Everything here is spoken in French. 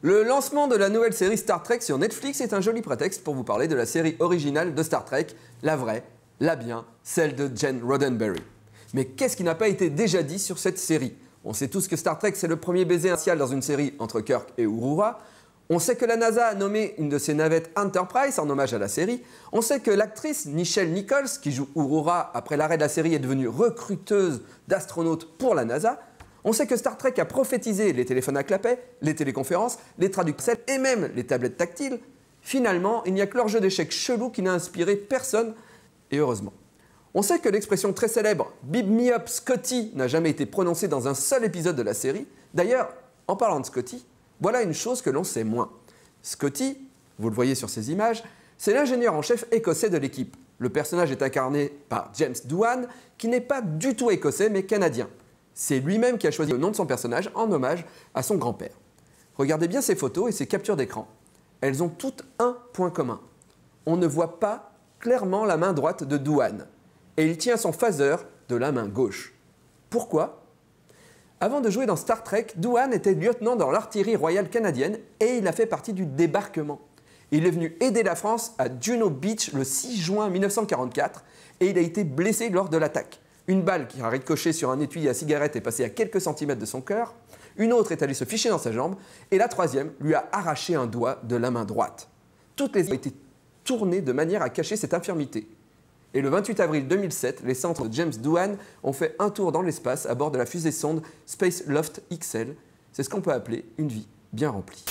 Le lancement de la nouvelle série Star Trek sur Netflix est un joli prétexte pour vous parler de la série originale de Star Trek, la vraie, la bien, celle de Jen Roddenberry. Mais qu'est-ce qui n'a pas été déjà dit sur cette série On sait tous que Star Trek c'est le premier baiser initial dans une série entre Kirk et Uhura. On sait que la NASA a nommé une de ses navettes Enterprise en hommage à la série. On sait que l'actrice Michelle Nichols, qui joue Aurora après l'arrêt de la série, est devenue recruteuse d'astronautes pour la NASA. On sait que Star Trek a prophétisé les téléphones à clapet, les téléconférences, les traductions et même les tablettes tactiles. Finalement, il n'y a que leur jeu d'échecs chelou qui n'a inspiré personne, et heureusement. On sait que l'expression très célèbre Bib me up Scotty n'a jamais été prononcée dans un seul épisode de la série. D'ailleurs, en parlant de Scotty, voilà une chose que l'on sait moins. Scotty, vous le voyez sur ces images, c'est l'ingénieur en chef écossais de l'équipe. Le personnage est incarné par James Doohan, qui n'est pas du tout écossais mais canadien. C'est lui-même qui a choisi le nom de son personnage en hommage à son grand-père. Regardez bien ces photos et ces captures d'écran. Elles ont toutes un point commun. On ne voit pas clairement la main droite de Douane et il tient son phaser de la main gauche. Pourquoi Avant de jouer dans Star Trek, Douane était lieutenant dans l'artillerie royale canadienne et il a fait partie du débarquement. Il est venu aider la France à Juno Beach le 6 juin 1944 et il a été blessé lors de l'attaque. Une balle qui a ricoché sur un étui à cigarette est passée à quelques centimètres de son cœur. Une autre est allée se ficher dans sa jambe. Et la troisième lui a arraché un doigt de la main droite. Toutes les ont été tournées de manière à cacher cette infirmité. Et le 28 avril 2007, les centres de James Doohan ont fait un tour dans l'espace à bord de la fusée sonde Space Loft XL. C'est ce qu'on peut appeler une vie bien remplie.